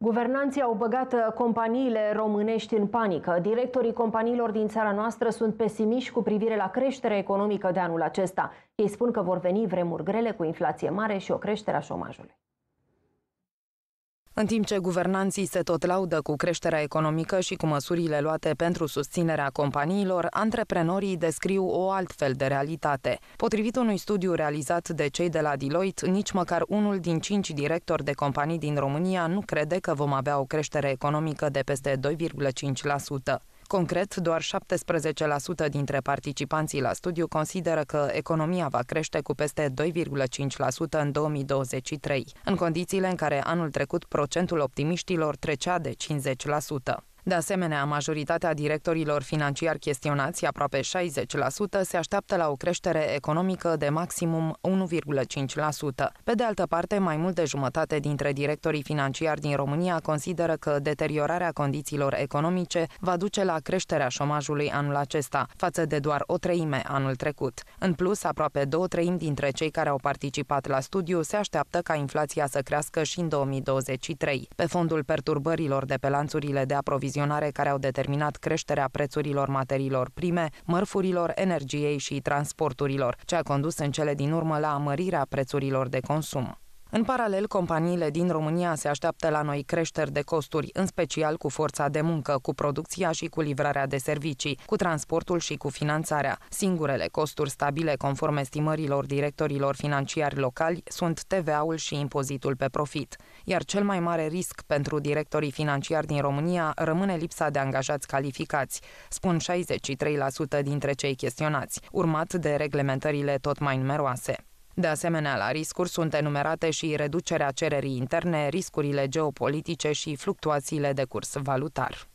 Guvernanții au băgat uh, companiile românești în panică. Directorii companiilor din țara noastră sunt pesimiști cu privire la creșterea economică de anul acesta. Ei spun că vor veni vremuri grele cu inflație mare și o creștere a șomajului. În timp ce guvernanții se tot laudă cu creșterea economică și cu măsurile luate pentru susținerea companiilor, antreprenorii descriu o altfel de realitate. Potrivit unui studiu realizat de cei de la Deloitte, nici măcar unul din cinci directori de companii din România nu crede că vom avea o creștere economică de peste 2,5%. Concret, doar 17% dintre participanții la studiu consideră că economia va crește cu peste 2,5% în 2023, în condițiile în care anul trecut procentul optimiștilor trecea de 50%. De asemenea, majoritatea directorilor financiari chestionați, aproape 60%, se așteaptă la o creștere economică de maximum 1,5%. Pe de altă parte, mai mult de jumătate dintre directorii financiari din România consideră că deteriorarea condițiilor economice va duce la creșterea șomajului anul acesta, față de doar o treime anul trecut. În plus, aproape două treimi dintre cei care au participat la studiu se așteaptă ca inflația să crească și în 2023. Pe fondul perturbărilor de pe lanțurile de aprovizionare ocazionare care au determinat creșterea prețurilor materiilor prime, mărfurilor, energiei și transporturilor, ce a condus în cele din urmă la amărirea prețurilor de consum. În paralel, companiile din România se așteaptă la noi creșteri de costuri, în special cu forța de muncă, cu producția și cu livrarea de servicii, cu transportul și cu finanțarea. Singurele costuri stabile, conform estimărilor directorilor financiari locali, sunt TVA-ul și impozitul pe profit. Iar cel mai mare risc pentru directorii financiari din România rămâne lipsa de angajați calificați, spun 63% dintre cei chestionați, urmat de reglementările tot mai numeroase. De asemenea, la riscuri sunt enumerate și reducerea cererii interne, riscurile geopolitice și fluctuațiile de curs valutar.